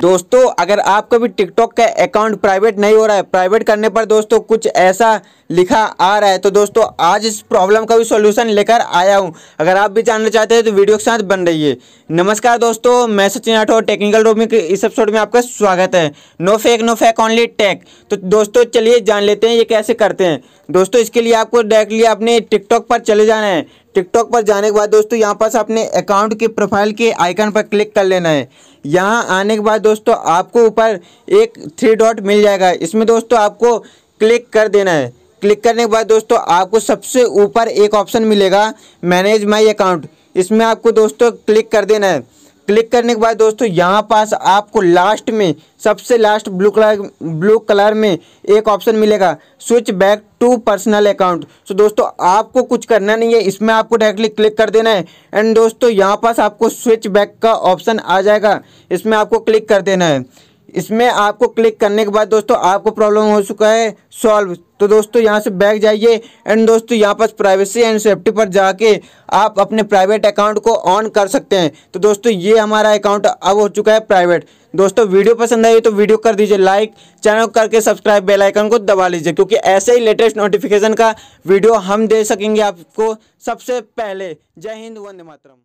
दोस्तों अगर आपको भी टिकटॉक का अकाउंट प्राइवेट नहीं हो रहा है प्राइवेट करने पर दोस्तों कुछ ऐसा लिखा आ रहा है तो दोस्तों आज इस प्रॉब्लम का भी सॉल्यूशन लेकर आया हूं अगर आप भी जानना चाहते हैं तो वीडियो के साथ बन रही है नमस्कार दोस्तों मैं सचिन राठौर टेक्निकल रूप में इस एपिसोड में आपका स्वागत है no fake no fake only tech तो दोस्तों चलिए जान लेते हैं ये कैसे करते हैं दोस्तों इसके लिए आपको डायरेक्टली अपने टिकटॉक पर चले जाना है टिकटॉक पर जाने के बाद दोस्तों यहाँ पर अपने अकाउंट के प्रोफाइल के आइकन पर क्लिक कर लेना है यहाँ आने के बाद दोस्तों आपको ऊपर एक थ्री डॉट मिल जाएगा इसमें दोस्तों आपको क्लिक कर देना है क्लिक करने के बाद दोस्तों आपको सबसे ऊपर एक ऑप्शन मिलेगा मैनेज माई अकाउंट इसमें आपको दोस्तों क्लिक कर देना है क्लिक करने के बाद दोस्तों यहाँ पास आपको लास्ट में सबसे last blue colour blue colour में एक ऑप्शन मिलेगा switch back to personal account so दोस्तों आपको कुछ करना नहीं है इसमें आपको डायरेक्टली क्लिक कर देना है एंड दोस्तों यहाँ पास आपको स्विच बैक का ऑप्शन आ जाएगा इसमें आपको क्लिक कर देना है इसमें आपको क्लिक करने के बाद दोस्तों आपको प्रॉब्लम हो चुका है सॉल्व तो दोस्तों यहाँ से बैग जाइए एंड दोस्तों यहाँ पर प्राइवेसी एंड सेफ्टी पर जाके आप अपने प्राइवेट अकाउंट को ऑन कर सकते हैं तो दोस्तों ये हमारा अकाउंट अब हो चुका है प्राइवेट दोस्तों वीडियो पसंद आई तो वीडियो कर दीजिए लाइक चैनल करके सब्सक्राइब बेल आइकन को दबा लीजिए क्योंकि ऐसे ही लेटेस्ट नोटिफिकेशन का वीडियो हम दे सकेंगे आपको सबसे पहले जय हिंद वंदे मातरम